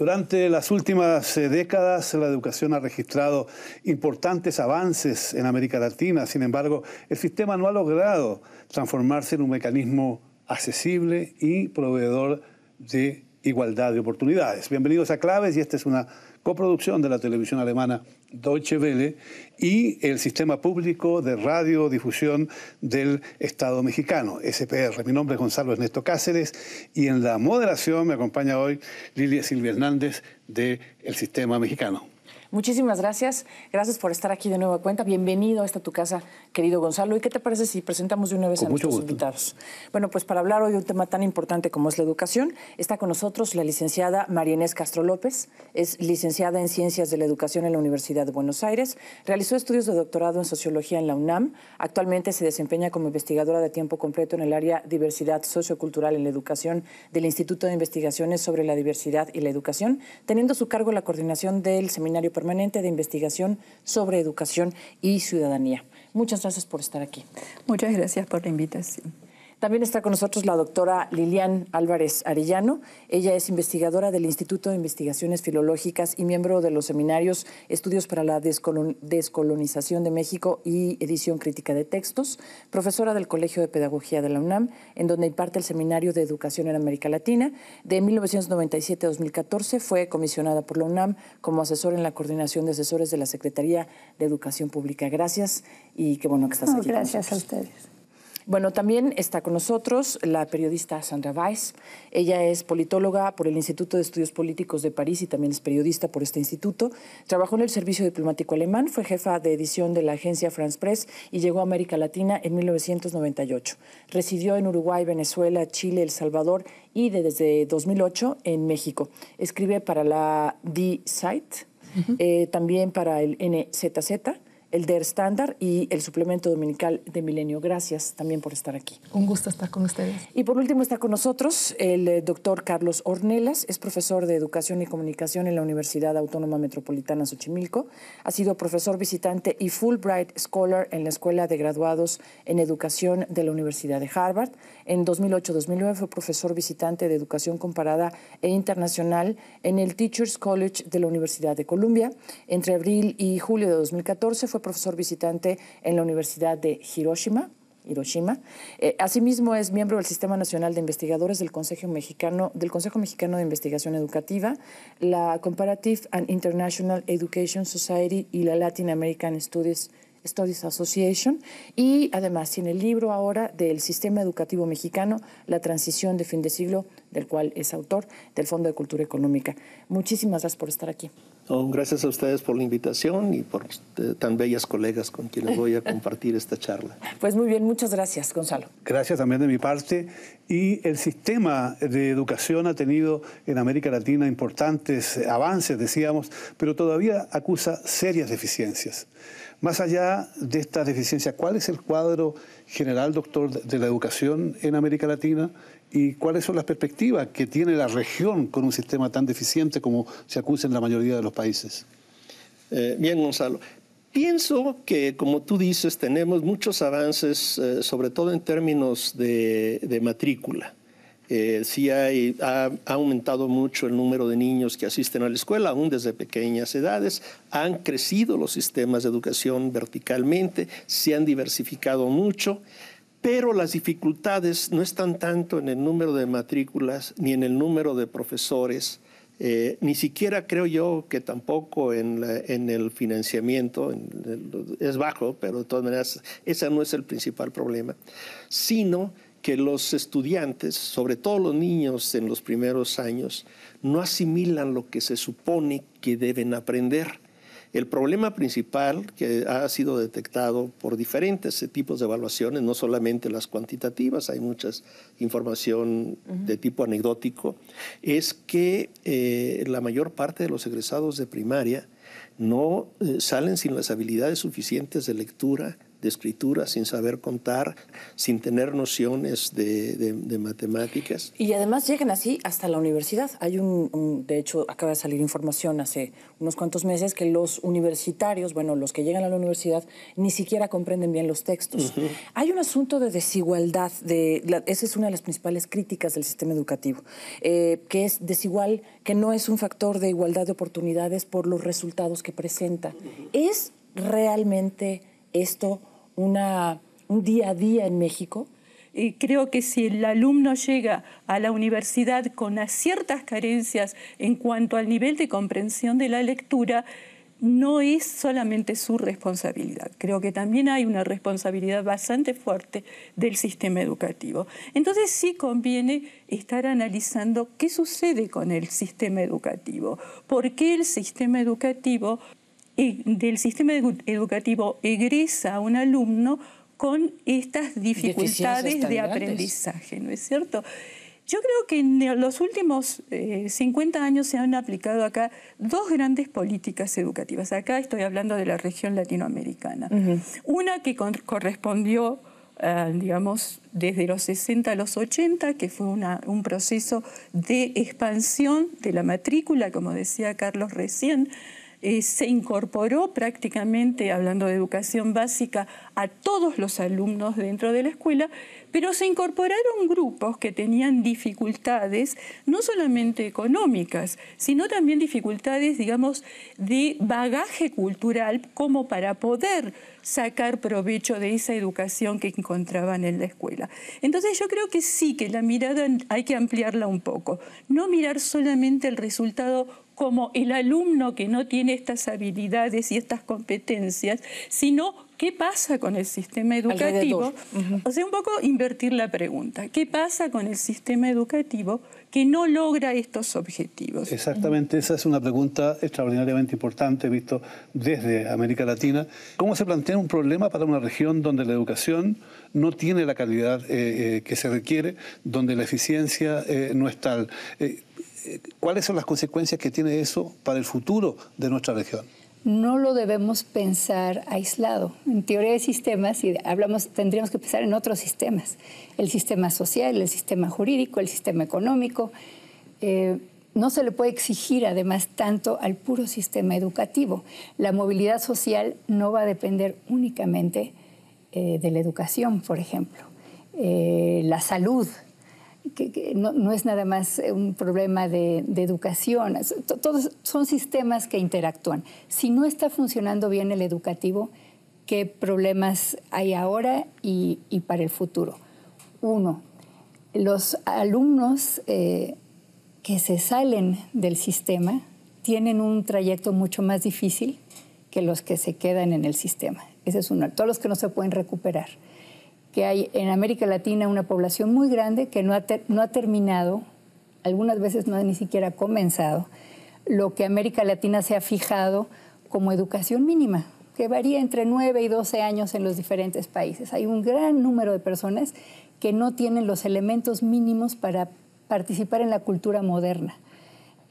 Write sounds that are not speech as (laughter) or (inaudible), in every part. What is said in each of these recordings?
Durante las últimas eh, décadas, la educación ha registrado importantes avances en América Latina. Sin embargo, el sistema no ha logrado transformarse en un mecanismo accesible y proveedor de igualdad de oportunidades. Bienvenidos a Claves y esta es una coproducción de la televisión alemana Deutsche Welle y el Sistema Público de Radiodifusión del Estado Mexicano, SPR. Mi nombre es Gonzalo Ernesto Cáceres y en la moderación me acompaña hoy Lilia Silvia Hernández del El Sistema Mexicano. Muchísimas gracias. Gracias por estar aquí de nueva cuenta. Bienvenido a esta tu casa, querido Gonzalo. ¿Y qué te parece si presentamos de una vez a nuestros invitados? Bueno, pues para hablar hoy de un tema tan importante como es la educación, está con nosotros la licenciada María Inés Castro López. Es licenciada en Ciencias de la Educación en la Universidad de Buenos Aires. Realizó estudios de doctorado en Sociología en la UNAM. Actualmente se desempeña como investigadora de tiempo completo en el área Diversidad Sociocultural en la Educación del Instituto de Investigaciones sobre la Diversidad y la Educación, teniendo a su cargo la coordinación del Seminario para Permanente de Investigación sobre Educación y Ciudadanía. Muchas gracias por estar aquí. Muchas gracias por la invitación. También está con nosotros la doctora Lilian Álvarez Arellano. Ella es investigadora del Instituto de Investigaciones Filológicas y miembro de los seminarios Estudios para la Descolonización de México y Edición Crítica de Textos, profesora del Colegio de Pedagogía de la UNAM, en donde imparte el Seminario de Educación en América Latina. De 1997 a 2014 fue comisionada por la UNAM como asesora en la coordinación de asesores de la Secretaría de Educación Pública. Gracias y qué bueno que estás aquí. gracias a ustedes. Bueno, también está con nosotros la periodista Sandra Weiss. Ella es politóloga por el Instituto de Estudios Políticos de París y también es periodista por este instituto. Trabajó en el Servicio Diplomático Alemán, fue jefa de edición de la agencia France Press y llegó a América Latina en 1998. Residió en Uruguay, Venezuela, Chile, El Salvador y desde 2008 en México. Escribe para la D-Site, eh, también para el NZZ el DER estándar y el suplemento dominical de Milenio. Gracias también por estar aquí. Un gusto estar con ustedes. Y por último está con nosotros el eh, doctor Carlos Ornelas, es profesor de Educación y Comunicación en la Universidad Autónoma Metropolitana Xochimilco. Ha sido profesor visitante y Fulbright Scholar en la Escuela de Graduados en Educación de la Universidad de Harvard. En 2008-2009 fue profesor visitante de Educación Comparada e Internacional en el Teachers College de la Universidad de Columbia. Entre abril y julio de 2014 fue profesor visitante en la Universidad de Hiroshima, Hiroshima. Eh, asimismo es miembro del Sistema Nacional de Investigadores del Consejo Mexicano del Consejo Mexicano de Investigación Educativa, la Comparative and International Education Society y la Latin American Studies Studies Association y además tiene el libro ahora del Sistema Educativo Mexicano, La Transición de Fin de Siglo, del cual es autor del Fondo de Cultura Económica. Muchísimas gracias por estar aquí gracias a ustedes por la invitación y por eh, tan bellas colegas con quienes voy a compartir esta charla. (laughs) Pues muy bien, muchas gracias, Gonzalo. Gracias también de mi parte. Y el sistema de educación ha tenido en América Latina importantes avances, decíamos, pero todavía acusa serias deficiencias. Más allá de estas deficiencias, ¿cuál es el cuadro general, doctor, de la educación en América Latina? y cuáles son las perspectivas que tiene la región con un sistema tan deficiente como se acusa en la mayoría de los países. Eh, bien, Gonzalo. Pienso que, como tú dices, tenemos muchos avances, eh, sobre todo en términos de, matrícula. Eh, ha, aumentado mucho el número de niños que asisten a la escuela, aún desde pequeñas edades. Han crecido los sistemas de educación verticalmente, se han diversificado mucho. Pero las dificultades no están tanto en el número de matrículas ni en el número de profesores, eh, ni siquiera creo yo que tampoco en, el financiamiento, es bajo, pero de todas maneras ese no es el principal problema, sino que los estudiantes, sobre todo los niños en los primeros años, no asimilan lo que se supone que deben aprender. El problema principal que ha sido detectado por diferentes tipos de evaluaciones, no solamente las cuantitativas, hay mucha información de tipo anecdótico, es que eh, la mayor parte de los egresados de primaria no eh, salen sin las habilidades suficientes de lectura, de escritura, sin saber contar, sin tener nociones de, matemáticas. Y además llegan así hasta la universidad. Hay un, de hecho, acaba de salir información hace unos cuantos meses que los universitarios, bueno, los que llegan a la universidad, ni siquiera comprenden bien los textos. Hay un asunto de desigualdad, de, esa es una de las principales críticas del sistema educativo, eh, que es desigual, que no es un factor de igualdad de oportunidades por los resultados que presenta. ¿Es realmente esto un día a día en México? Y creo que si el alumno llega a la universidad con ciertas carencias en cuanto al nivel de comprensión de la lectura, no es solamente su responsabilidad, creo que también hay una responsabilidad bastante fuerte del sistema educativo. Entonces sí conviene estar analizando qué sucede con el sistema educativo, por qué el sistema educativo del sistema educativo egresa un alumno con estas dificultades de aprendizaje, ¿no es cierto? Yo creo que en los últimos 50 eh, años se han aplicado acá dos grandes políticas educativas. Acá estoy hablando de la región latinoamericana. Una que correspondió, digamos, desde los 60 a los 80, que fue un proceso de expansión de la matrícula, como decía Carlos recién, eh, se incorporó prácticamente, hablando de educación básica, a todos los alumnos dentro de la escuela, pero se incorporaron grupos que tenían dificultades, no solamente económicas, sino también dificultades, digamos, de bagaje cultural, como para poder sacar provecho de esa educación que encontraban en la escuela. Entonces yo creo que sí, que la mirada hay que ampliarla un poco, no mirar solamente el resultado como el alumno que no tiene estas habilidades y estas competencias, sino qué pasa con el sistema educativo. O sea, un poco invertir la pregunta. ¿Qué pasa con el sistema educativo que no logra estos objetivos? Exactamente, esa es una pregunta extraordinariamente importante, visto desde América Latina. ¿Cómo se plantea un problema para una región donde la educación no tiene la calidad eh, eh, que se requiere, donde la eficiencia eh, no es tal? Eh, ¿Cuáles son las consecuencias que tiene eso para el futuro de nuestra región? No lo debemos pensar aislado. En teoría de sistemas, hablamos, tendríamos que pensar en otros sistemas: el sistema social, el sistema jurídico, el sistema económico. Eh, no se le puede exigir además tanto al puro sistema educativo. La movilidad social no va a depender únicamente eh, de la educación, por ejemplo. la salud, no, es nada más eh, un problema de, educación, todos son sistemas que interactúan. Si no está funcionando bien el educativo, ¿qué problemas hay ahora y, para el futuro? Uno, los alumnos eh, que se salen del sistema tienen un trayecto mucho más difícil que los que se quedan en el sistema. Ese es uno, todos los que no se pueden recuperar que hay en América Latina una población muy grande que no ha, terminado, algunas veces no ha ni siquiera comenzado, lo que América Latina se ha fijado como educación mínima, que varía entre 9 y 12 años en los diferentes países. Hay un gran número de personas que no tienen los elementos mínimos para participar en la cultura moderna.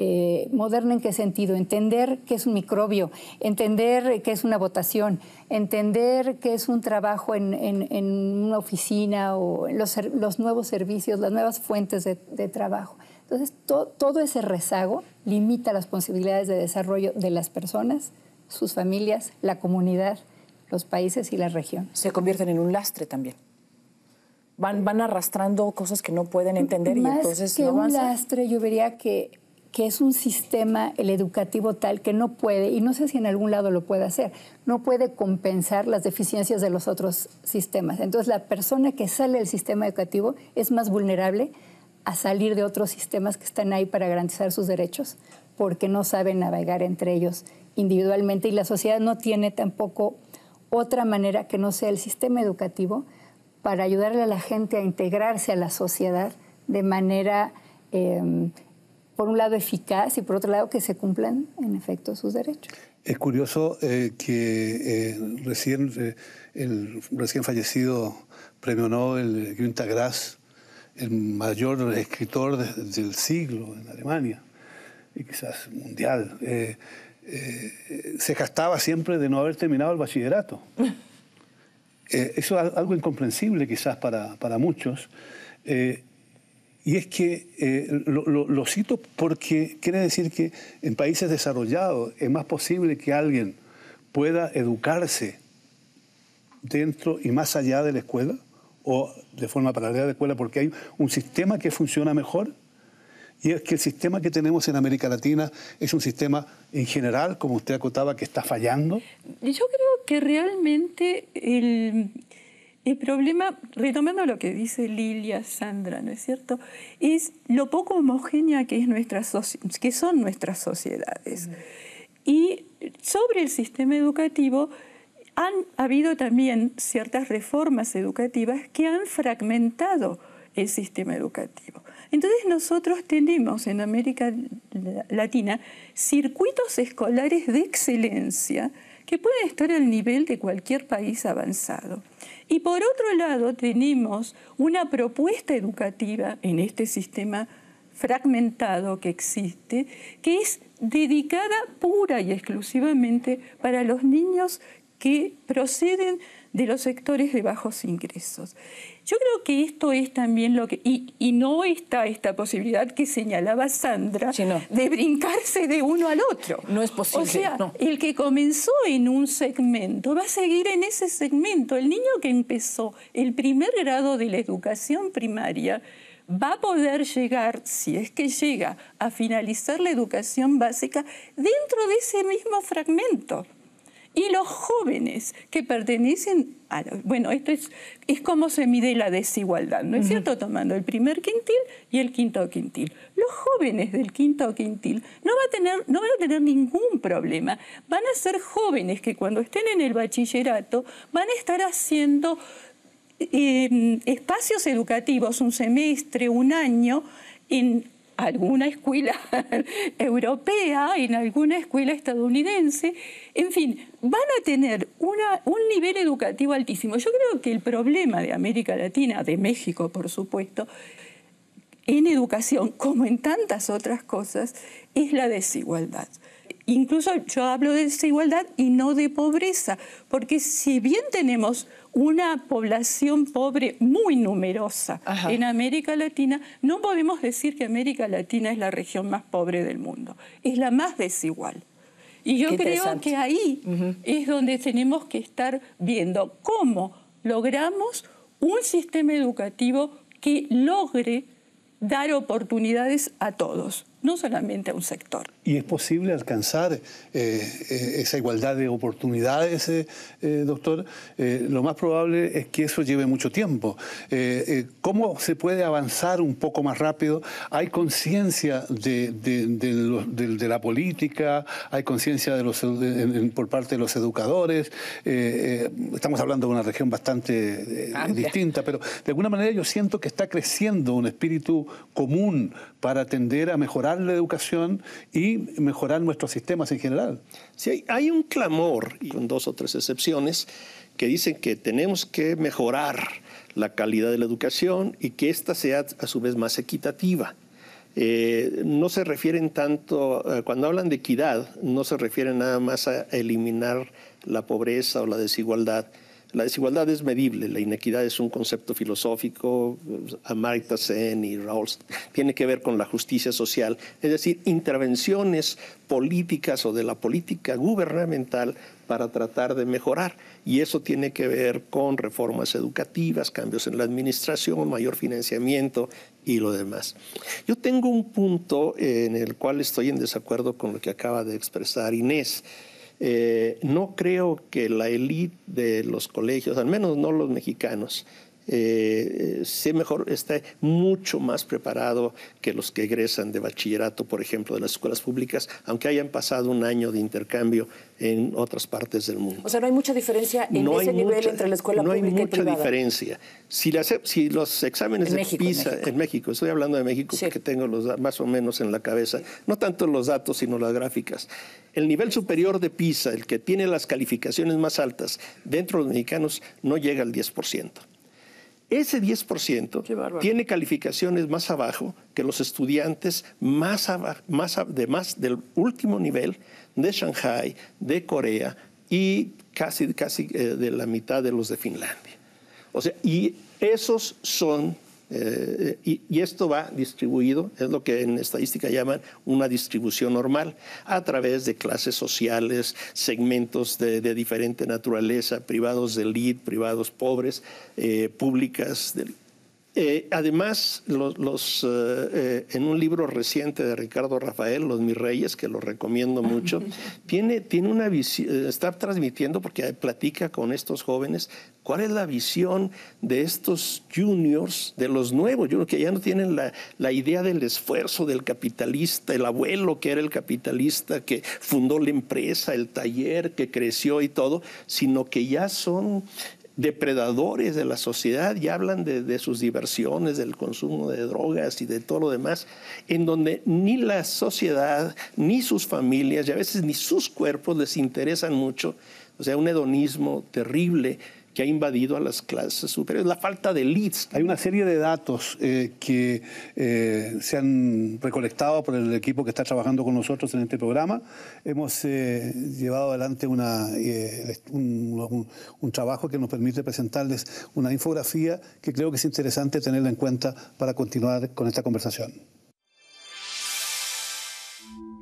Eh, ¿Moderna en qué sentido? Entender qué es un microbio, entender eh, qué es una votación, entender qué es un trabajo en, una oficina o los, nuevos servicios, las nuevas fuentes de, trabajo. Entonces, todo ese rezago limita las posibilidades de desarrollo de las personas, sus familias, la comunidad, los países y la región. Se convierten en un lastre también. Van, van, arrastrando cosas que no pueden entender y entonces que un lastre yo vería que que es un sistema, educativo tal, que no puede, y no sé si en algún lado lo puede hacer, no puede compensar las deficiencias de los otros sistemas. Entonces, la persona que sale del sistema educativo es más vulnerable a salir de otros sistemas que están ahí para garantizar sus derechos, porque no sabe navegar entre ellos individualmente, y la sociedad no tiene tampoco otra manera que no sea el sistema educativo para ayudarle a la gente a integrarse a la sociedad de manera... Em, por un lado eficaz y por otro lado que se cumplan en efecto sus derechos. Es curioso eh, que eh, recién eh, el recién fallecido premio Nobel Günter Grass, el mayor escritor del siglo en Alemania y quizás mundial, se gastaba siempre de no haber terminado el bachillerato. (laughs) eso es algo incomprensible quizás para, muchos. Y es que eh, lo, lo, cito porque quiere decir que en países desarrollados es más posible que alguien pueda educarse dentro y más allá de la escuela o de forma paralela a la escuela porque hay un sistema que funciona mejor y es que el sistema que tenemos en América Latina es un sistema en general, como usted acotaba, que está fallando. Yo creo que realmente el el problema, retomando lo que dice Lilia, Sandra, ¿no es cierto? Es lo poco homogénea que, es que son nuestras sociedades. Y sobre el sistema educativo han habido también ciertas reformas educativas que han fragmentado el sistema educativo. Entonces nosotros tenemos en América Latina circuitos escolares de excelencia que puede estar al nivel de cualquier país avanzado. Y por otro lado, tenemos una propuesta educativa en este sistema fragmentado que existe, que es dedicada pura y exclusivamente para los niños que proceden de los sectores de bajos ingresos. Yo creo que esto es también lo que... Y, no está esta posibilidad que señalaba Sandra de brincarse de uno al otro. No es posible. O sea, el que comenzó en un segmento va a seguir en ese segmento. El niño que empezó el primer grado de la educación primaria va a poder llegar, si es que llega, a finalizar la educación básica dentro de ese mismo fragmento. Y los jóvenes que pertenecen a... bueno, esto es, es como se mide la desigualdad, ¿no es cierto? Tomando el primer quintil y el quinto quintil. Los jóvenes del quinto quintil no, va a tener, no van a tener ningún problema. Van a ser jóvenes que cuando estén en el bachillerato van a estar haciendo em, espacios educativos, un semestre, un año, en alguna escuela (laughs) europea, en alguna escuela estadounidense, en fin, van a tener una, un nivel educativo altísimo. Yo creo que el problema de América Latina, de México por supuesto, en educación, como en tantas otras cosas, es la desigualdad. Incluso yo hablo de desigualdad y no de pobreza, porque si bien tenemos una población pobre muy numerosa en América Latina, no podemos decir que América Latina es la región más pobre del mundo, es la más desigual. Y yo creo que ahí es donde tenemos que estar viendo cómo logramos un sistema educativo que logre dar oportunidades a todos no solamente a un sector. ¿Y es posible alcanzar eh, eh, esa igualdad de oportunidades, eh, doctor? lo más probable es que eso lleve mucho tiempo. ¿Cómo se puede avanzar un poco más rápido? ¿Hay conciencia de, de, la política? ¿Hay conciencia por parte de los educadores? estamos hablando de una región bastante distinta, pero de alguna manera yo siento que está creciendo un espíritu común para atender a mejorar la educación y mejorar nuestros sistemas en general. Sí, hay un clamor, y con dos o tres excepciones, que dicen que tenemos que mejorar la calidad de la educación y que ésta sea a su vez más equitativa. Eh, no se refieren tanto, eh, cuando hablan de equidad, no se refieren nada más a eliminar la pobreza o la desigualdad, la desigualdad es medible, la inequidad es un concepto filosófico, Amartya Sen y Rawls tiene que ver con la justicia social, es decir, intervenciones políticas o de la política gubernamental para tratar de mejorar. Y eso tiene que ver con reformas educativas, cambios en la administración, mayor financiamiento y lo demás. Yo tengo un punto en el cual estoy en desacuerdo con lo que acaba de expresar Inés. Eh, no creo que la élite de los colegios, al menos no los mexicanos, eh, sí mejor, está mucho más preparado que los que egresan de bachillerato, por ejemplo, de las escuelas públicas, aunque hayan pasado un año de intercambio en otras partes del mundo. O sea, no hay mucha diferencia en ese nivel entre la escuela no pública y privada. No hay mucha diferencia. Si, los exámenes de PISA en México. estoy hablando de México porque que tengo los, más o menos en la cabeza, no tanto los datos sino las gráficas. El nivel superior de PISA, el que tiene las calificaciones más altas, dentro de los mexicanos no llega al 10%. Ese 10% tiene calificaciones más abajo que los estudiantes más, más, de más del último nivel de Shanghai, de Corea y casi, casi eh, de la mitad de los de Finlandia. O sea, y esos son eh, y, esto va distribuido, es lo que en estadística llaman una distribución normal, a través de clases sociales, segmentos de, diferente naturaleza, privados de elite, privados pobres, eh, públicas, eh, además, los, eh, eh, en un libro reciente de Ricardo Rafael, Los Mis Reyes, que lo recomiendo mucho, (laughs) tiene, tiene una visión, está transmitiendo porque platica con estos jóvenes cuál es la visión de estos juniors, de los nuevos, yo que ya no tienen la, la idea del esfuerzo del capitalista, el abuelo que era el capitalista, que fundó la empresa, el taller, que creció y todo, sino que ya son depredadores de la sociedad y hablan de, sus diversiones, del consumo de drogas y de todo lo demás, en donde ni la sociedad, ni sus familias y a veces ni sus cuerpos les interesan mucho. O sea, un hedonismo terrible que ha invadido a las clases superiores, la falta de leads. Hay una serie de datos eh, que eh, se han recolectado por el equipo que está trabajando con nosotros en este programa. Hemos eh, llevado adelante un, un, trabajo que nos permite presentarles una infografía que creo que es interesante tenerla en cuenta para continuar con esta conversación.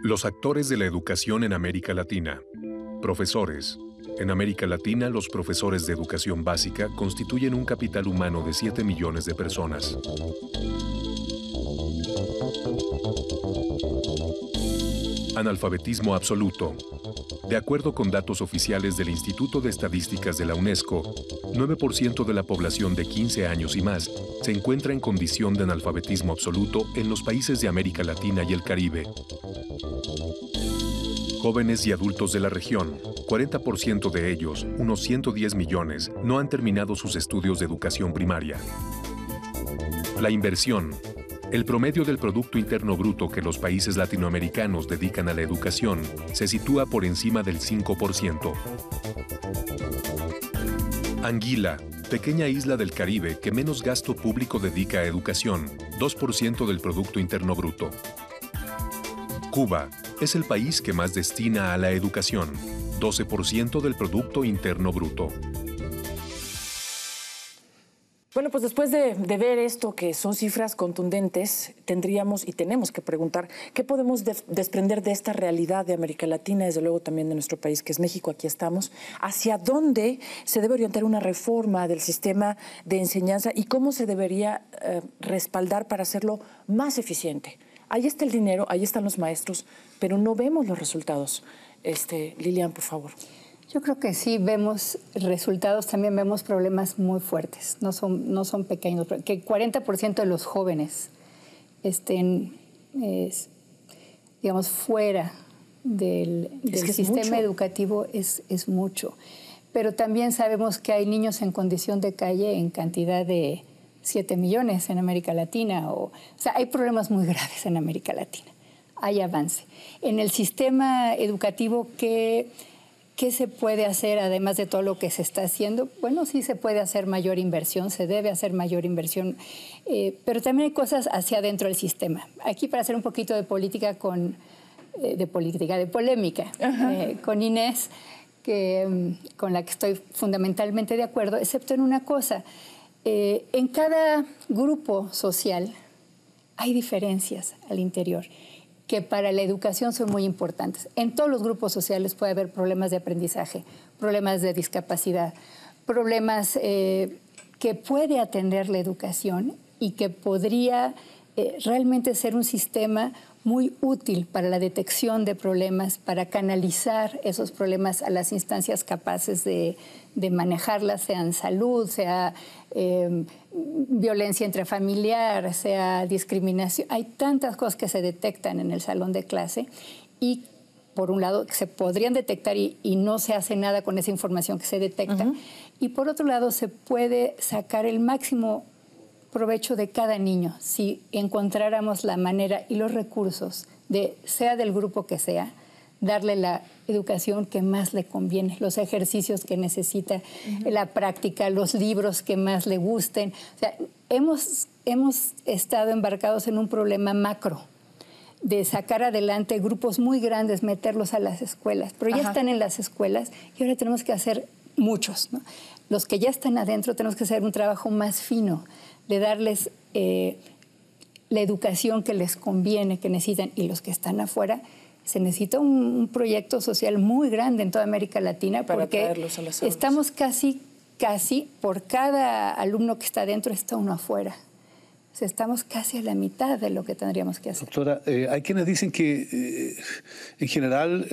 Los actores de la educación en América Latina, profesores, en América Latina, los profesores de educación básica constituyen un capital humano de 7 millones de personas. Analfabetismo absoluto. De acuerdo con datos oficiales del Instituto de Estadísticas de la UNESCO, 9% de la población de 15 años y más se encuentra en condición de analfabetismo absoluto en los países de América Latina y el Caribe jóvenes y adultos de la región, 40% de ellos, unos 110 millones, no han terminado sus estudios de educación primaria. La inversión. El promedio del Producto Interno Bruto que los países latinoamericanos dedican a la educación se sitúa por encima del 5%. Anguila, pequeña isla del Caribe que menos gasto público dedica a educación, 2% del Producto Interno Bruto. Cuba, es el país que más destina a la educación, 12% del Producto Interno Bruto. Bueno, pues después de, ver esto, que son cifras contundentes, tendríamos y tenemos que preguntar qué podemos desprender de esta realidad de América Latina, desde luego también de nuestro país, que es México, aquí estamos, hacia dónde se debe orientar una reforma del sistema de enseñanza y cómo se debería eh, respaldar para hacerlo más eficiente ahí está el dinero, ahí están los maestros, pero no vemos los resultados. Este, Lilian, por favor. Yo creo que sí vemos resultados, también vemos problemas muy fuertes, no son, no son pequeños, que 40% de los jóvenes estén, digamos, fuera del, sistema educativo es, es mucho. Pero también sabemos que hay niños en condición de calle en cantidad de, 7 millones en América Latina. O, o sea, hay problemas muy (laughs) graves en América Latina. Hay avance. En el sistema educativo, ¿qué, ¿qué se puede hacer además de todo lo que se está haciendo? Bueno, sí se puede hacer mayor inversión, se debe hacer mayor inversión, eh, pero también hay cosas hacia adentro del sistema. Aquí para hacer un poquito de política con, eh, de política, de polémica, eh, con Inés, que, mm, con la que estoy fundamentalmente de acuerdo, excepto en una cosa. Eh, en cada grupo social hay diferencias al interior que para la educación son muy importantes. En todos los grupos sociales puede haber problemas de aprendizaje, problemas de discapacidad, problemas eh, que puede atender la educación y que podría eh, realmente ser un sistema muy útil para la detección de problemas, para canalizar esos problemas a las instancias capaces de, de manejarlas, sean salud, sea em, violencia intrafamiliar, sea discriminación. Hay tantas cosas que se detectan en el salón de clase y por un lado, se podrían detectar y, no se hace nada con esa información que se detecta. Y por otro lado, se puede sacar el máximo provecho de cada niño si encontráramos la manera y los recursos de, sea del grupo que sea, darle la educación que más le conviene, los ejercicios que necesita, la práctica, los libros que más le gusten. O sea, hemos, hemos estado embarcados en un problema macro de sacar adelante grupos muy grandes, meterlos a las escuelas, pero ya están en las escuelas y ahora tenemos que hacer muchos. Los que ya están adentro tenemos que hacer un trabajo más fino de darles eh, la educación que les conviene, que necesitan, y los que están afuera, se necesita un, proyecto social muy grande en toda América Latina Para porque estamos casi, casi, por cada alumno que está dentro está uno afuera. estamos casi a la mitad de lo que tendríamos que hacer. Doctora, eh, hay quienes dicen que eh, en general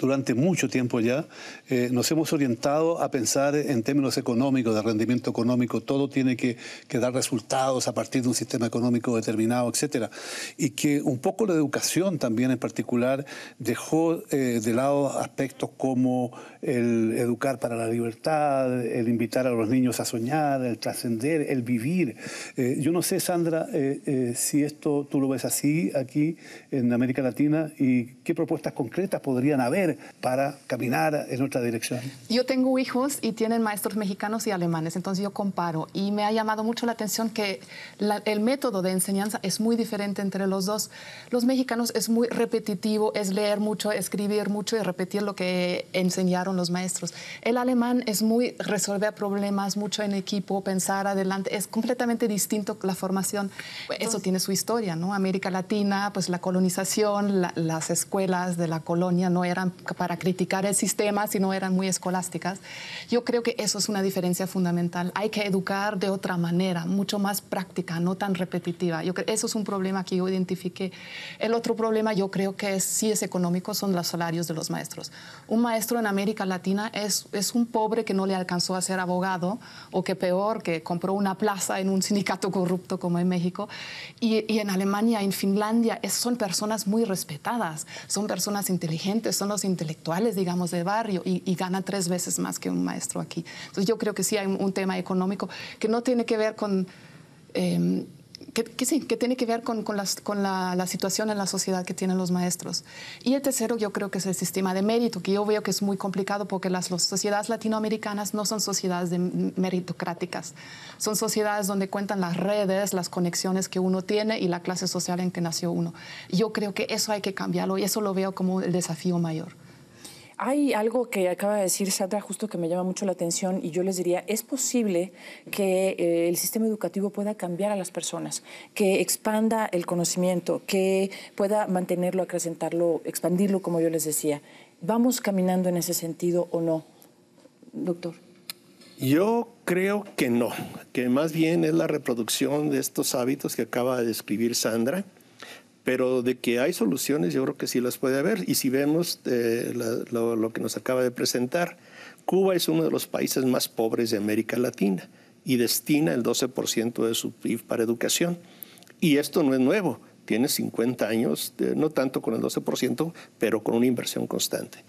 durante mucho tiempo ya, eh, nos hemos orientado a pensar en términos económicos, de rendimiento económico, todo tiene que, dar resultados a partir de un sistema económico determinado, etc. Y que un poco la educación también en particular dejó eh, de lado aspectos como el educar para la libertad, el invitar a los niños a soñar, el trascender, el vivir. Eh, yo no sé, Sandra, si esto tú lo ves así aquí en América Latina y qué propuestas concretas podrían haber para caminar en otra dirección? Yo tengo hijos y tienen maestros mexicanos y alemanes, entonces yo comparo y me ha llamado mucho la atención que el método de enseñanza es muy diferente entre los dos. Los mexicanos es muy repetitivo, es leer mucho, escribir mucho y repetir lo que enseñaron los maestros. El alemán es muy resolver problemas, mucho en equipo, pensar adelante, es completamente distinto la formación. Eso tiene su historia, ¿no? América Latina, pues la colonización, las escuelas de la colonia no eran para criticar el sistema, si no eran muy escolásticas. Yo creo que eso es una diferencia fundamental. Hay que educar de otra manera, mucho más práctica, no tan repetitiva. Yo creo, eso es un problema que yo identifiqué. El otro problema yo creo que es, sí es económico, son los salarios de los maestros. Un maestro en América Latina es, es un pobre que no le alcanzó a ser abogado o que peor, que compró una plaza en un sindicato corrupto como en México. Y, y en Alemania, en Finlandia, son personas muy respetadas, son personas inteligentes, son los intelectuales, digamos, de barrio y, gana tres veces más que un maestro aquí. Entonces yo creo que sí hay un, tema económico que no tiene que ver con... Em, que, tiene que ver con, la, situación en la sociedad que tienen los maestros. Y el tercero yo creo que es el sistema de mérito, que yo veo que es muy complicado porque las, sociedades latinoamericanas no son sociedades meritocráticas, son sociedades donde cuentan las redes, las conexiones que uno tiene y la clase social en que nació uno. Yo creo que eso hay que cambiarlo y eso lo veo como el desafío mayor. Hay algo que acaba de decir Sandra justo que me llama mucho la atención y yo les diría, es posible que eh, el sistema educativo pueda cambiar a las personas, que expanda el conocimiento, que pueda mantenerlo, acrecentarlo, expandirlo, como yo les decía. ¿Vamos caminando en ese sentido o no, doctor? Yo creo que no, que más bien es la reproducción de estos hábitos que acaba de describir Sandra pero de que hay soluciones yo creo que sí las puede haber. Y si vemos eh, lo, que nos acaba de presentar, Cuba es uno de los países más pobres de América Latina y destina el 12% de su PIB para educación. Y esto no es nuevo, tiene 50 años, eh, no tanto con el 12%, pero con una inversión constante,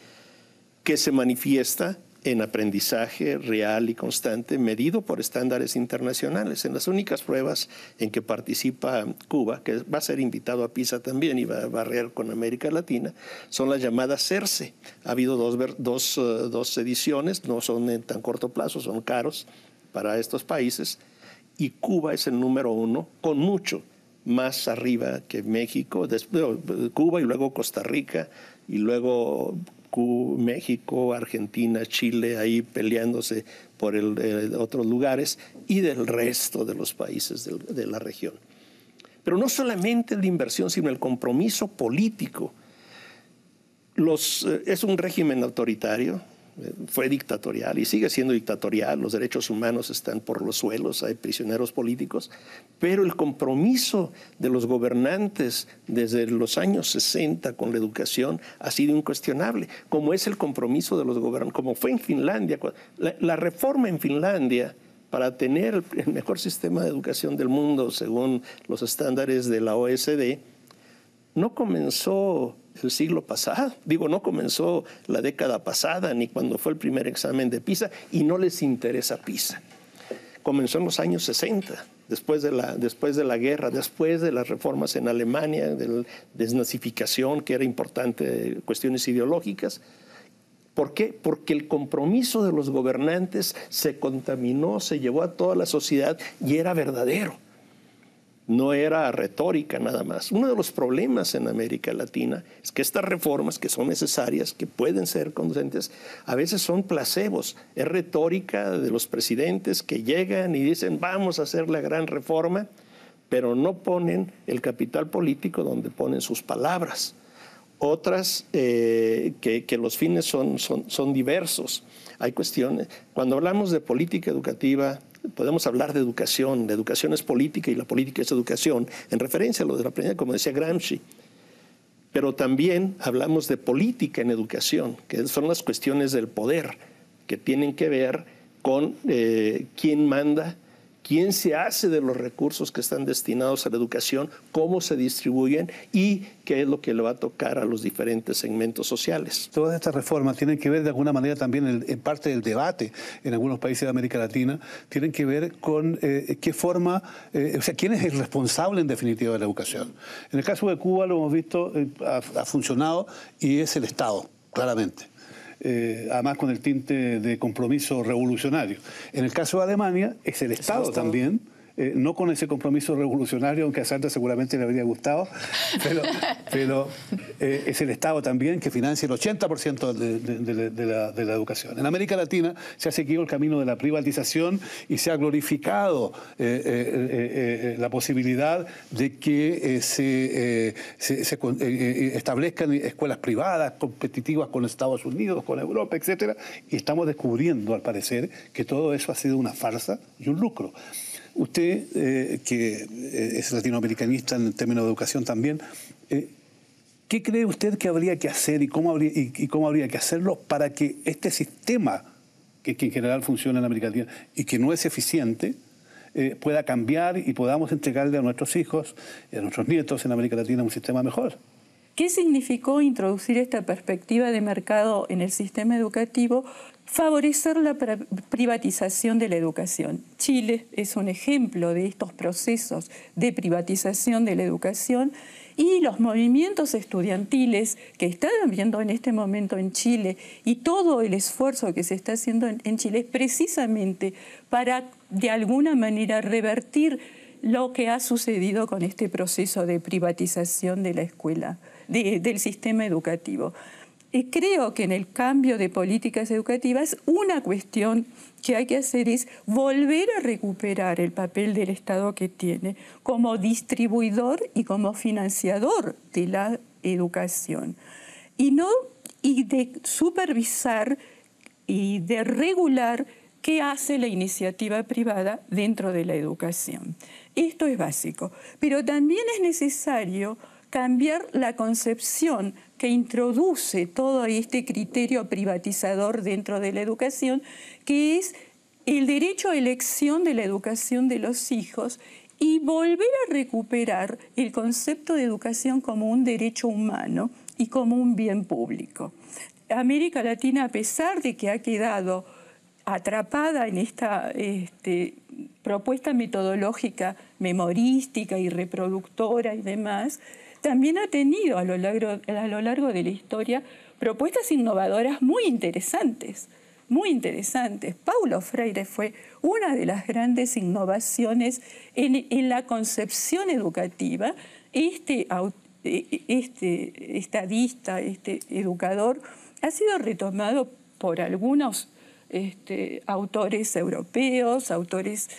que se manifiesta en aprendizaje real y constante medido por estándares internacionales. En las únicas pruebas en que participa Cuba, que va a ser invitado a PISA también y va a barrer con América Latina, son las llamadas CERCE. Ha habido dos, eh, dos, ediciones, no son en tan corto plazo, son caros para estos países, y Cuba es el número uno con mucho más arriba que México, después Cuba y luego Costa Rica y luego México, Argentina, Chile, ahí peleándose por eh, otros lugares y del resto de los países de la región. Pero no solamente la inversión, sino el compromiso político. Los, eh, es un régimen autoritario, fue dictatorial y sigue siendo dictatorial, los derechos humanos están por los suelos, hay prisioneros políticos, pero el compromiso de los gobernantes desde los años 60 con la educación ha sido incuestionable, como es el compromiso de los gobernantes, como fue en Finlandia, la, la reforma en Finlandia para tener el mejor sistema de educación del mundo según los estándares de la OSD, no comenzó el siglo pasado. Digo, no comenzó la década pasada ni cuando fue el primer examen de PISA y no les interesa PISA. Comenzó en los años 60, después de la, después de la guerra, después de las reformas en Alemania, de la desnazificación, que era importante, eh, cuestiones ideológicas. ¿Por qué? Porque el compromiso de los gobernantes se contaminó, se llevó a toda la sociedad y era verdadero no era retórica nada más. Uno de los problemas en América Latina es que estas reformas que son necesarias, que pueden ser conducentes, a veces son placebos. Es retórica de los presidentes que llegan y dicen vamos a hacer la gran reforma, pero no ponen el capital político donde ponen sus palabras. Otras eh, que, los fines son, son, son diversos. Hay cuestiones. Cuando hablamos de política educativa, podemos hablar de educación, de educación es política y la política es educación, en referencia a lo de la primera, como decía Gramsci. Pero también hablamos de política en educación, que son las cuestiones del poder, que tienen que ver con eh, quién manda, quién se hace de los recursos que están destinados a la educación, cómo se distribuyen y qué es lo que le va a tocar a los diferentes segmentos sociales. Todas estas reformas tienen que ver de alguna manera también en, parte del debate en algunos países de América Latina, tienen que ver con eh, qué forma, eh, o sea, quién es el responsable en definitiva de la educación. En el caso de Cuba lo hemos visto, eh, ha funcionado y es el Estado, claramente eh, además con el tinte de compromiso revolucionario. En el caso de Alemania, es el Estado. también eh, no con ese compromiso revolucionario, aunque a Santa seguramente le habría gustado, pero, (laughs) eh, es el Estado también que financia el 80% de, la, educación. En América Latina se ha seguido el camino de la privatización y se ha glorificado eh, la posibilidad de que se, se establezcan escuelas privadas competitivas con Estados Unidos, con Europa, etc. Y estamos descubriendo, al parecer, que todo eso ha sido una farsa y un lucro. Usted, eh, que eh, es latinoamericanista en términos de educación también, eh, ¿qué cree usted que habría que hacer y cómo habría, y, cómo habría que hacerlo para que este sistema, que, en general funciona en América Latina y que no es eficiente, pueda cambiar y podamos entregarle a nuestros hijos y a nuestros nietos en América Latina un sistema mejor? ¿Qué significó introducir esta perspectiva de mercado en el sistema educativo? Favorecer la privatización de la educación. Chile es un ejemplo de estos procesos de privatización de la educación y los movimientos estudiantiles que están viendo en este momento en Chile y todo el esfuerzo que se está haciendo en, Chile es precisamente para de alguna manera revertir lo que ha sucedido con este proceso de privatización de la escuela del sistema educativo. Y creo que en el cambio de políticas educativas una cuestión que hay que hacer es volver a recuperar el papel del Estado que tiene como distribuidor y como financiador de la educación. Y, no, y de supervisar y de regular qué hace la iniciativa privada dentro de la educación. Esto es básico. Pero también es necesario cambiar la concepción que introduce todo este criterio privatizador dentro de la educación, que es el derecho a elección de la educación de los hijos y volver a recuperar el concepto de educación como un derecho humano y como un bien público. América Latina, a pesar de que ha quedado atrapada en esta este, propuesta metodológica memorística y reproductora y demás, también ha tenido a lo largo, de la historia propuestas innovadoras muy interesantes, muy interesantes. Paulo Freire fue una de las grandes innovaciones en, la concepción educativa. Este, e, e, este estadista, este educador, ha sido retomado por algunos este, autores europeos, autores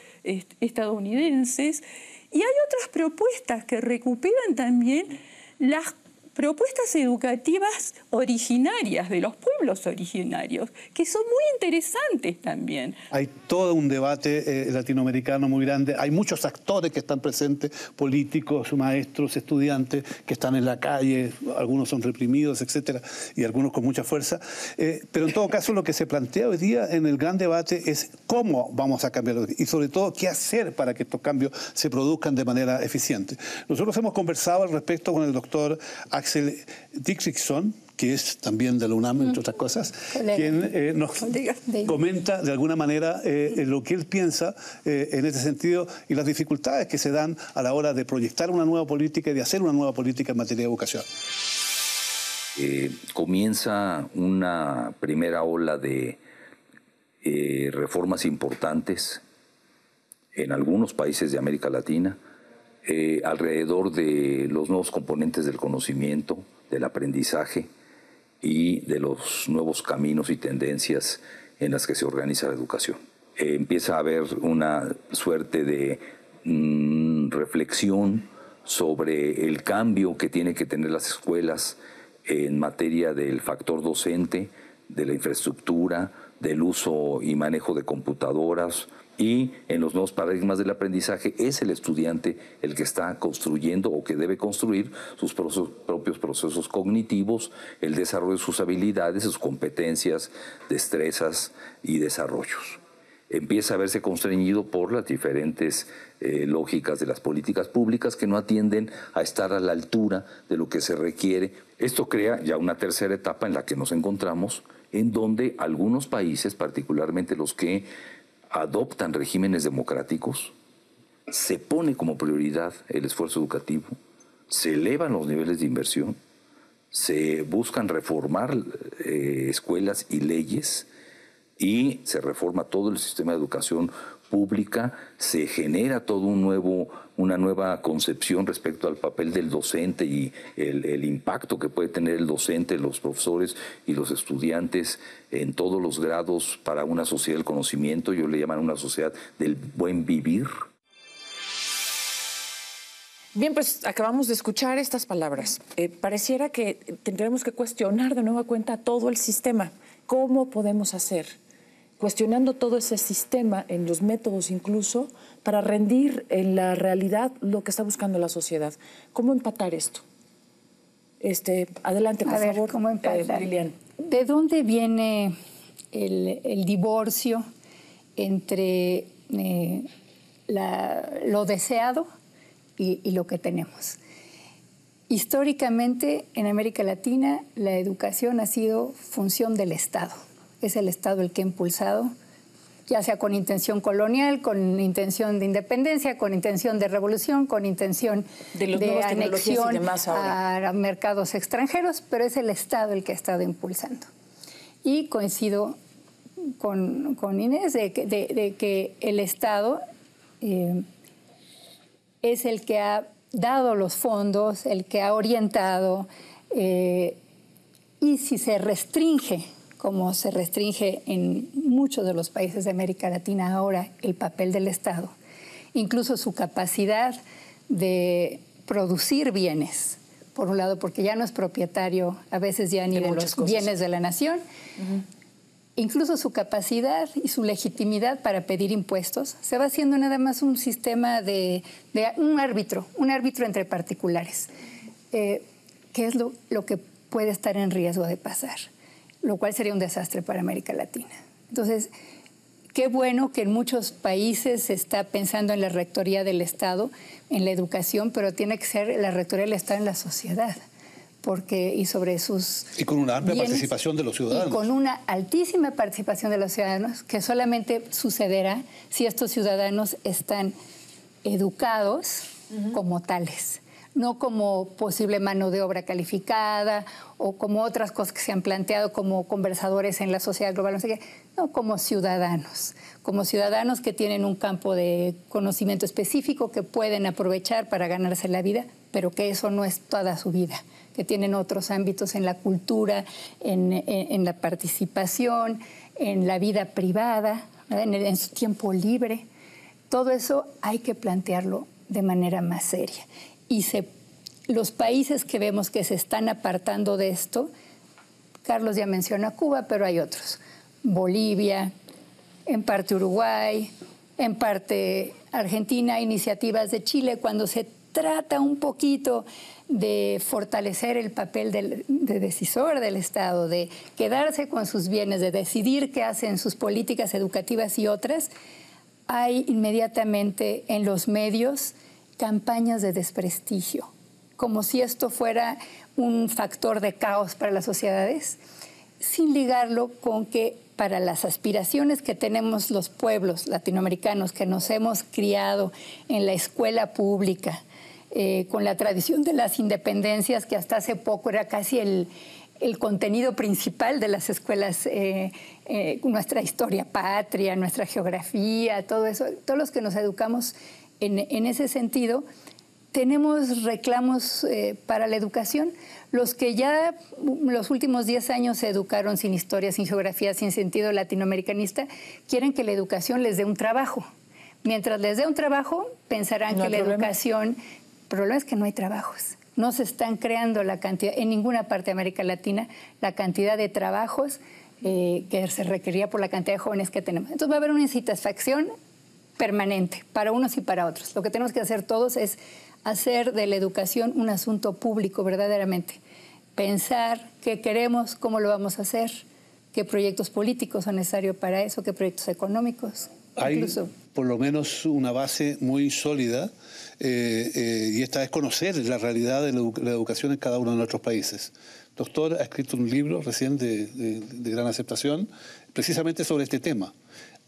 estadounidenses, y hay otras propuestas que recuperan también las propuestas educativas originarias de los pueblos originarios, que son muy interesantes también. Hay todo un debate eh, latinoamericano muy grande, hay muchos actores que están presentes, políticos, maestros, estudiantes, que están en la calle, algunos son reprimidos, etcétera, y algunos con mucha fuerza. Eh, pero en todo caso lo que se plantea hoy día en el gran debate es cómo vamos a cambiar y sobre todo qué hacer para que estos cambios se produzcan de manera eficiente. Nosotros hemos conversado al respecto con el doctor Axel Dickrickson, que es también de la UNAM, entre otras cosas, quien eh, nos comenta de alguna manera eh, lo que él piensa eh, en este sentido y las dificultades que se dan a la hora de proyectar una nueva política y de hacer una nueva política en materia de educación. comienza una primera ola de reformas importantes en algunos países de América Latina, eh, alrededor de los nuevos componentes del conocimiento, del aprendizaje y de los nuevos caminos y tendencias en las que se organiza la educación. Eh, empieza a haber una suerte de mm, reflexión sobre el cambio que tiene que tener las escuelas en materia del factor docente, de la infraestructura, del uso y manejo de computadoras, y en los nuevos paradigmas del aprendizaje es el estudiante el que está construyendo o que debe construir sus propios procesos cognitivos, el desarrollo de sus habilidades, sus competencias, destrezas y desarrollos. Empieza a verse constreñido por las diferentes eh, lógicas de las políticas públicas que no atienden a estar a la altura de lo que se requiere. Esto crea ya una tercera etapa en la que nos encontramos, en donde algunos países, particularmente los que adoptan regímenes democráticos, se pone como prioridad el esfuerzo educativo, se elevan los niveles de inversión, se buscan reformar eh, escuelas y leyes y se reforma todo el sistema de educación se genera todo un nuevo, una nueva concepción respecto al papel del docente y el, impacto que puede tener el docente, los profesores y los estudiantes en todos los grados para una sociedad del conocimiento, yo le llaman una sociedad del buen vivir. Bien, pues acabamos de escuchar estas palabras. Eh, pareciera que tendremos que cuestionar de nueva cuenta todo el sistema. ¿Cómo podemos hacer cuestionando todo ese sistema, en los métodos incluso, para rendir en la realidad lo que está buscando la sociedad. ¿Cómo empatar esto? Este, adelante, por favor, ¿cómo empatar? Eh, ¿De dónde viene el, divorcio entre eh, lo deseado y lo que tenemos? Históricamente, en América Latina, la educación ha sido función del Estado es el Estado el que ha impulsado, ya sea con intención colonial, con intención de independencia, con intención de revolución, con intención de, anexión a mercados extranjeros, pero es el Estado el que ha estado impulsando. Y coincido con, Inés de, que el Estado eh, es el que ha dado los fondos, el que ha orientado, eh, y si se restringe como se restringe en muchos de los países de América Latina ahora el papel del Estado, incluso su capacidad de producir bienes, por un lado porque ya no es propietario a veces ya ni de, los bienes de la nación, incluso su capacidad y su legitimidad para pedir impuestos, se va haciendo nada más un sistema de, un árbitro, un árbitro entre particulares, eh, que es lo que puede estar en riesgo de pasar lo cual sería un desastre para América Latina. Entonces, qué bueno que en muchos países se está pensando en la rectoría del Estado, en la educación, pero tiene que ser la rectoría del Estado en la sociedad. Porque, y sobre sus. Y con una amplia participación de los ciudadanos. Y con una altísima participación de los ciudadanos, que solamente sucederá si estos ciudadanos están educados como tales no como posible mano de obra calificada o como otras cosas que se han planteado como conversadores en la sociedad global, no como ciudadanos, como ciudadanos que tienen un campo de conocimiento específico que pueden aprovechar para ganarse la vida, pero que eso no es toda su vida, que tienen otros ámbitos en la cultura, en, la participación, en la vida privada, en su tiempo libre. Todo eso hay que plantearlo de manera más seria y los países que vemos que se están apartando de esto, Carlos ya menciona Cuba, pero hay otros, Bolivia, en parte Uruguay, en parte Argentina, iniciativas de Chile, cuando se trata un poquito de fortalecer el papel de decisor del Estado, de quedarse con sus bienes, de decidir qué hacen sus políticas educativas y otras, hay inmediatamente en los medios campañas de desprestigio, como si esto fuera un factor de caos para las sociedades, sin ligarlo con que para las aspiraciones que tenemos los pueblos latinoamericanos, que nos hemos criado en la escuela pública, eh, con la tradición de las independencias, que hasta hace poco era casi el, el contenido principal de las escuelas, eh, eh, nuestra historia patria, nuestra geografía, todo eso, todos los que nos educamos en, ese sentido, tenemos reclamos eh, para la educación. Los que ya mm, los últimos 10 años se educaron sin historia, sin geografía, sin sentido latinoamericanista, quieren que la educación les dé un trabajo. Mientras les dé un trabajo, pensarán que la educación... El problema es que no hay trabajos. No se están creando la cantidad, en ninguna parte de América Latina, la cantidad de trabajos eh, que se requería por la cantidad de jóvenes que tenemos. Entonces va a haber una insatisfacción permanente para unos y para otros. Lo que tenemos que hacer todos es hacer de la educación un asunto público verdaderamente. Pensar qué queremos, cómo lo vamos a hacer, qué proyectos políticos son necesarios para eso, qué proyectos económicos. Hay incluso. por lo menos una base muy sólida eh, eh, y esta es conocer la realidad de la, educación en cada uno de nuestros países doctor, ha escrito un libro recién de, gran aceptación, precisamente sobre este tema,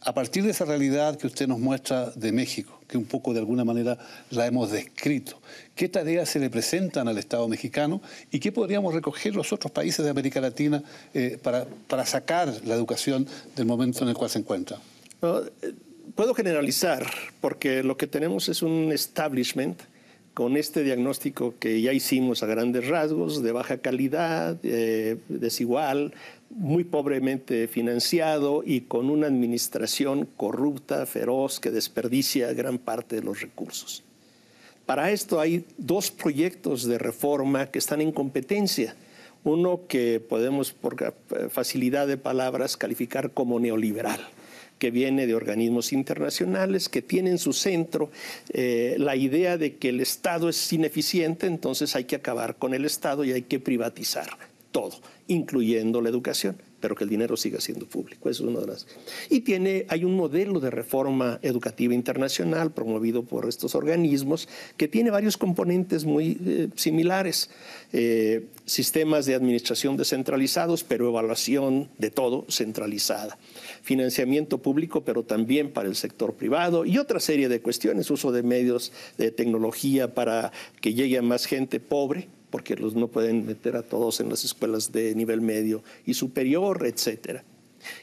a partir de esa realidad que usted nos muestra de México, que un poco de alguna manera la hemos descrito, ¿qué tareas se le presentan al Estado mexicano y qué podríamos recoger los otros países de América Latina eh, para, sacar la educación del momento en el cual se encuentra? Eh, puedo generalizar, porque lo que tenemos es un establishment con este diagnóstico que ya hicimos a grandes rasgos, de baja calidad, eh, desigual, muy pobremente financiado y con una administración corrupta, feroz, que desperdicia gran parte de los recursos. Para esto hay dos proyectos de reforma que están en competencia. Uno que podemos, por eh, facilidad de palabras, calificar como neoliberal que viene de organismos internacionales, que tienen su centro eh, la idea de que el Estado es ineficiente, entonces hay que acabar con el Estado y hay que privatizar todo, incluyendo la educación pero que el dinero siga siendo público. Eso es uno de las. Y tiene, hay un modelo de reforma educativa internacional promovido por estos organismos que tiene varios componentes muy eh, similares. Eh, sistemas de administración descentralizados, pero evaluación de todo centralizada financiamiento público, pero también para el sector privado y otra serie de cuestiones, uso de medios de tecnología para que llegue a más gente pobre, porque los no pueden meter a todos en las escuelas de nivel medio y superior, etcétera.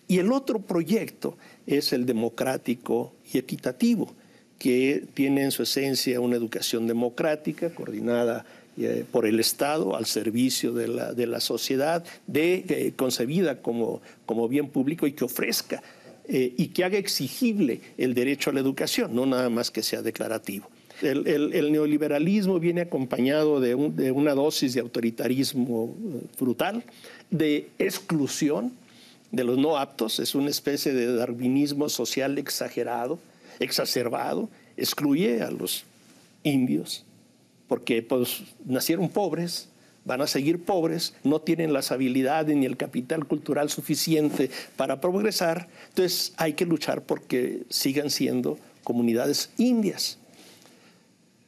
Y el otro proyecto es el democrático y equitativo, que tiene en su esencia una educación democrática coordinada eh, por el Estado al servicio de la, sociedad, eh, concebida como, bien público y que ofrezca eh, y que haga exigible el derecho a la educación, no nada más que sea declarativo. El, neoliberalismo viene acompañado de, de una dosis de autoritarismo brutal, de exclusión de los no aptos, es una especie de darwinismo social exagerado, exacerbado, excluye a los indios, porque pues nacieron pobres, van a seguir pobres, no tienen las habilidades ni el capital cultural suficiente para progresar, entonces hay que luchar porque sigan siendo comunidades indias.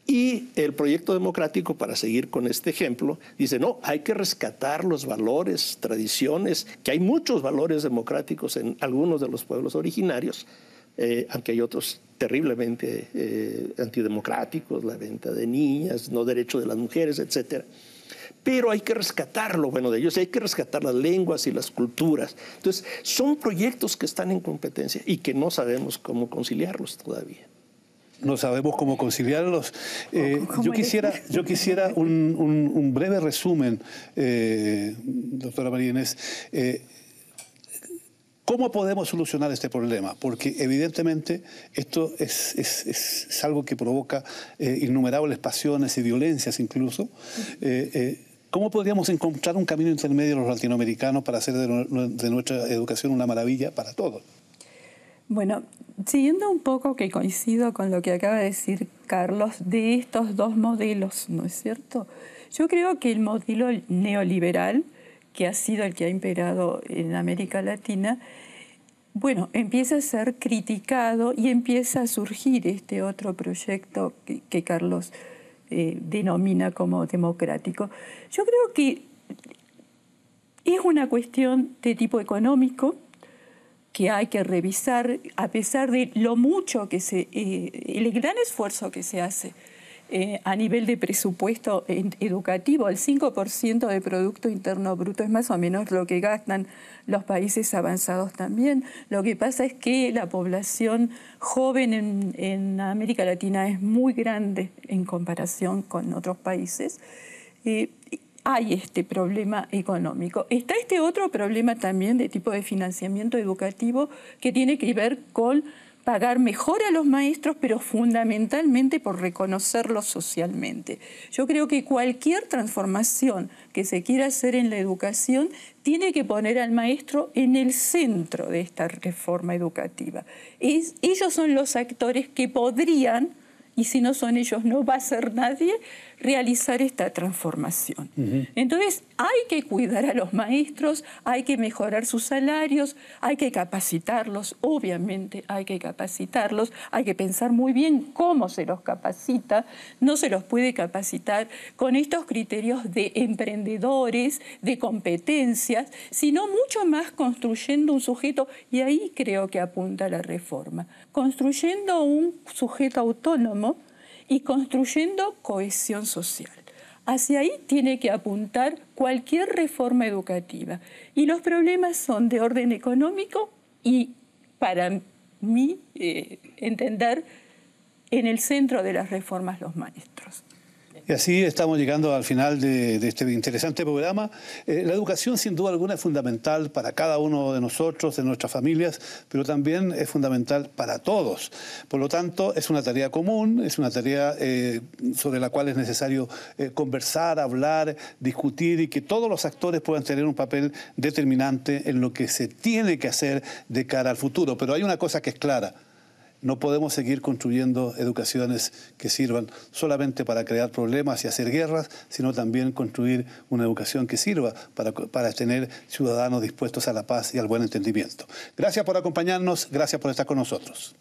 Y el proyecto democrático, para seguir con este ejemplo, dice, no, hay que rescatar los valores, tradiciones, que hay muchos valores democráticos en algunos de los pueblos originarios, eh, aunque hay otros terriblemente eh, antidemocráticos, la venta de niñas, no derecho de las mujeres, etc. Pero hay que rescatar lo bueno de ellos, hay que rescatar las lenguas y las culturas. Entonces, son proyectos que están en competencia y que no sabemos cómo conciliarlos todavía no sabemos cómo conciliarlos. Eh, yo, quisiera, yo quisiera un, breve resumen, doctora María Inés. ¿Cómo podemos solucionar este problema? Porque evidentemente esto es, es, es, algo que provoca eh, innumerables pasiones y violencias incluso. Eh, eh, ¿Cómo podríamos encontrar un camino intermedio los latinoamericanos para hacer de, de nuestra educación una maravilla para todos? Bueno, siguiendo un poco que coincido con lo que acaba de decir Carlos de estos dos modelos, ¿no es cierto? Yo creo que el modelo neoliberal, que ha sido el que ha imperado en América Latina, bueno, empieza a ser criticado y empieza a surgir este otro proyecto que, Carlos eh, denomina como democrático. Yo creo que es una cuestión de tipo económico que hay que revisar a pesar de lo mucho que se, eh, el gran esfuerzo que se hace eh, a nivel de presupuesto educativo, el 5% de Producto Interno Bruto es más o menos lo que gastan los países avanzados también. Lo que pasa es que la población joven en, América Latina es muy grande en comparación con otros países. Eh, hay este problema económico. Está este otro problema también de tipo de financiamiento educativo que tiene que ver con pagar mejor a los maestros, pero fundamentalmente por reconocerlos socialmente. Yo creo que cualquier transformación que se quiera hacer en la educación tiene que poner al maestro en el centro de esta reforma educativa. ellos son los actores que podrían, y si no son ellos no va a ser nadie, realizar esta transformación. Entonces, hay que cuidar a los maestros, hay que mejorar sus salarios, hay que capacitarlos, obviamente hay que capacitarlos, hay que pensar muy bien cómo se los capacita, no se los puede capacitar con estos criterios de emprendedores, de competencias, sino mucho más construyendo un sujeto, y ahí creo que apunta la reforma, construyendo un sujeto autónomo, y construyendo cohesión social. Hacia ahí tiene que apuntar cualquier reforma educativa. Y los problemas son de orden económico y, para mí, eh, entender, en el centro de las reformas los maestros. Y así estamos llegando al final de, este interesante programa. Eh, la educación, sin duda alguna, es fundamental para cada uno de nosotros, de nuestras familias, pero también es fundamental para todos. Por lo tanto, es una tarea común, es una tarea eh, sobre la cual es necesario eh, conversar, hablar, discutir y que todos los actores puedan tener un papel determinante en lo que se tiene que hacer de cara al futuro. Pero hay una cosa que es clara, no podemos seguir construyendo educaciones que sirvan solamente para crear problemas y hacer guerras, sino también construir una educación que sirva para, tener ciudadanos dispuestos a la paz y al buen entendimiento. Gracias por acompañarnos, gracias por estar con nosotros.